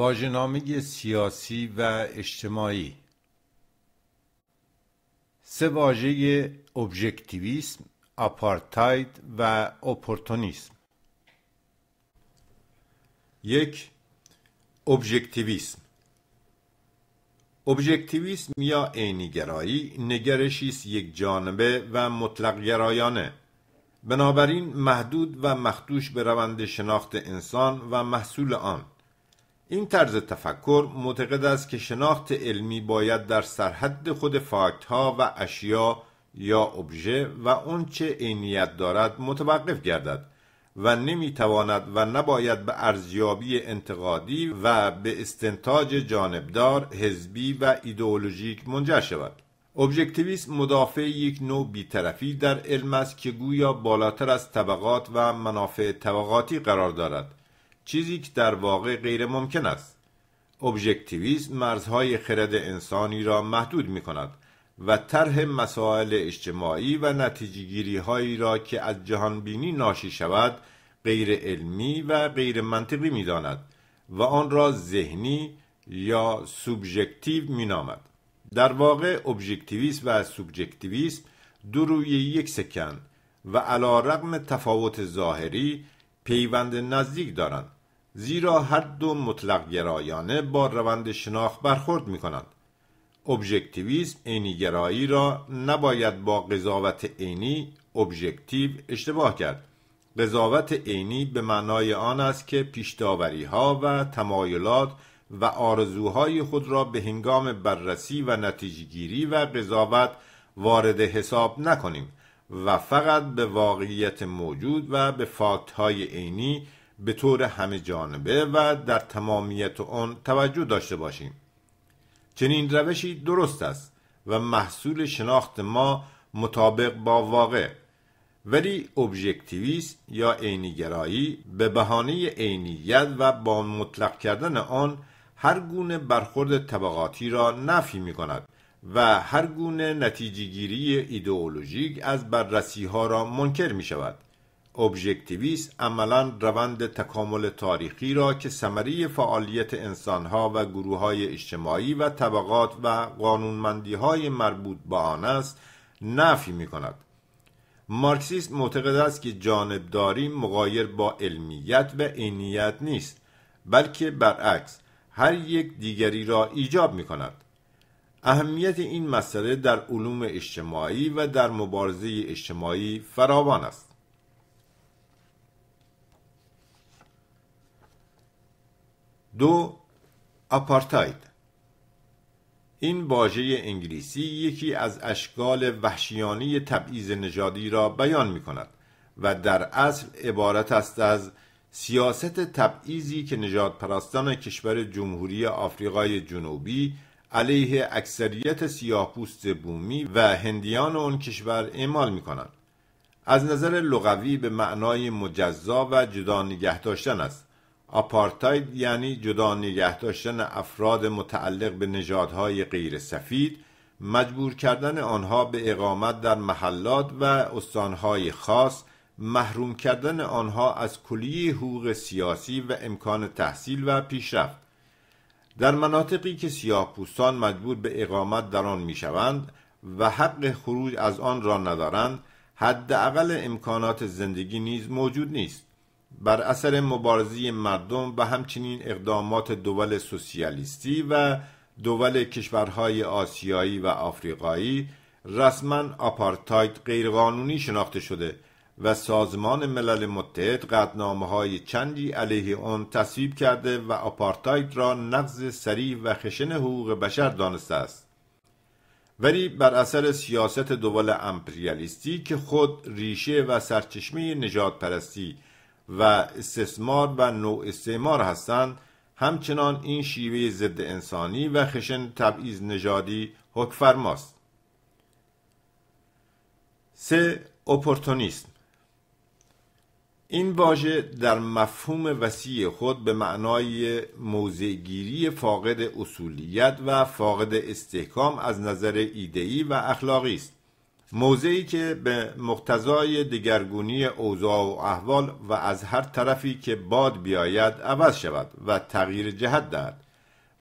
واژهنامه سیاسی و اجتماعی سه واژه ابژکتیویسم، آپارتاید و اپورتونیسم یک ابژکتیویسم ابژکتیویسم یا عینیگرایی نگرشی است یک جانبه و مطلق گرایانه بنابراین محدود و مخدوش به روند شناخت انسان و محصول آن این طرز تفکر معتقد است که شناخت علمی باید در سرحد خود فاکت ها و اشیا یا ابژه و آنچه عینیت دارد متوقف گردد و نمیتواند و نباید به ارزیابی انتقادی و به استنتاج جانبدار حزبی و ایدئولوژیک منجر شود ابژکتیویسم مدافع یک نوع بیطرفی در علم است که گویا بالاتر از طبقات و منافع طبقاتی قرار دارد چیزی که در واقع غیر ممکن است ابژکتیویسم مرزهای خرد انسانی را محدود می کند و طرح مسائل اجتماعی و نتیجگیری هایی را که از جهانبینی ناشی شود غیر علمی و غیر منطقی می داند و آن را ذهنی یا سوبژکتیو می نامد. در واقع ابژکتیویسم و سوبژکتیویسم دو روی یک سکن و علا رقم تفاوت ظاهری پیوند نزدیک دارند زیرا هر دو مطلق گرایانه با روند شناخت برخورد می کنند ابژکتیویسم گرایی را نباید با قضاوت عینی ابژکتیو اشتباه کرد قضاوت عینی به معنای آن است که پیشداوری ها و تمایلات و آرزوهای خود را به هنگام بررسی و نتیجهگیری و قضاوت وارد حساب نکنیم و فقط به واقعیت موجود و به فاکت های عینی به طور همه جانبه و در تمامیت آن توجه داشته باشیم چنین روشی درست است و محصول شناخت ما مطابق با واقع ولی ابژکتیویسم یا عینیگرایی به بهانه عینیت و با مطلق کردن آن هر گونه برخورد طبقاتی را نفی می کند و هر گونه نتیجهگیری ایدئولوژیک از بررسی ها را منکر می شود ابژکتیویست عملا روند تکامل تاریخی را که سمری فعالیت انسانها و گروه های اجتماعی و طبقات و قانونمندی های مربوط به آن است نفی می کند مارکسیست معتقد است که جانبداری مغایر با علمیت و عینیت نیست بلکه برعکس هر یک دیگری را ایجاب می کند اهمیت این مسئله در علوم اجتماعی و در مبارزه اجتماعی فراوان است دو آپارتاید این واژه انگلیسی یکی از اشکال وحشیانی تبعیض نژادی را بیان می کند و در اصل عبارت است از سیاست تبعیضی که نجات پرستان کشور جمهوری آفریقای جنوبی علیه اکثریت سیاهپوست بومی و هندیان آن کشور اعمال می کنند. از نظر لغوی به معنای مجزا و جدا نگه داشتن است آپارتاید یعنی جدا نگه داشتن افراد متعلق به نژادهای غیر سفید مجبور کردن آنها به اقامت در محلات و استانهای خاص محروم کردن آنها از کلیه حقوق سیاسی و امکان تحصیل و پیشرفت در مناطقی که سیاه پوستان مجبور به اقامت در آن میشوند و حق خروج از آن را ندارند حداقل امکانات زندگی نیز موجود نیست بر اثر مبارزه مردم و همچنین اقدامات دول سوسیالیستی و دول کشورهای آسیایی و آفریقایی رسما آپارتاید غیرقانونی شناخته شده و سازمان ملل متحد قدنامه های چندی علیه آن تصویب کرده و آپارتاید را نقض سریع و خشن حقوق بشر دانسته است ولی بر اثر سیاست دول امپریالیستی که خود ریشه و سرچشمه نجات پرستی و استثمار و نوع استعمار هستند همچنان این شیوه ضد انسانی و خشن تبعیض نژادی حکفرماست فرماست سه اپورتونیسم این واژه در مفهوم وسیع خود به معنای موضعگیری فاقد اصولیت و فاقد استحکام از نظر ایدهی و اخلاقی است موضعی که به مقتضای دگرگونی اوضاع و احوال و از هر طرفی که باد بیاید عوض شود و تغییر جهت دهد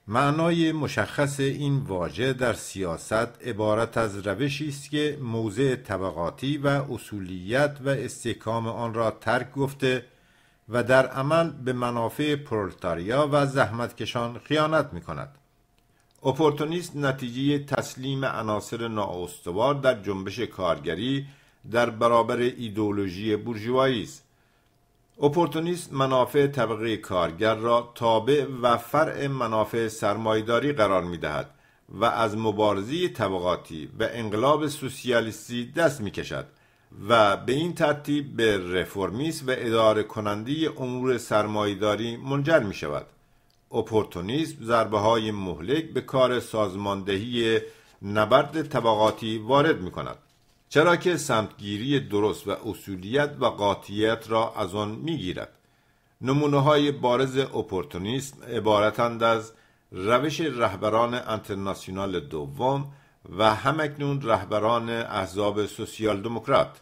معنای مشخص این واژه در سیاست عبارت از روشی است که موضع طبقاتی و اصولیت و استحکام آن را ترک گفته و در عمل به منافع پرولتاریا و زحمتکشان خیانت می کند اپورتونیست نتیجه تسلیم عناصر نااستوار در جنبش کارگری در برابر ایدولوژی بورژوایی است اپورتونیست منافع طبقه کارگر را تابع و فرع منافع سرمایداری قرار می دهد و از مبارزه طبقاتی و انقلاب سوسیالیستی دست می کشد و به این ترتیب به رفرمیس و اداره کننده امور سرمایداری منجر می شود. اپورتونیسم ضربه های مهلک به کار سازماندهی نبرد طبقاتی وارد می کند چرا که سمتگیری درست و اصولیت و قاطیت را از آن می گیرد نمونه های بارز اپورتونیسم عبارتند از روش رهبران انترناسیونال دوم و همکنون رهبران احزاب سوسیال دموکرات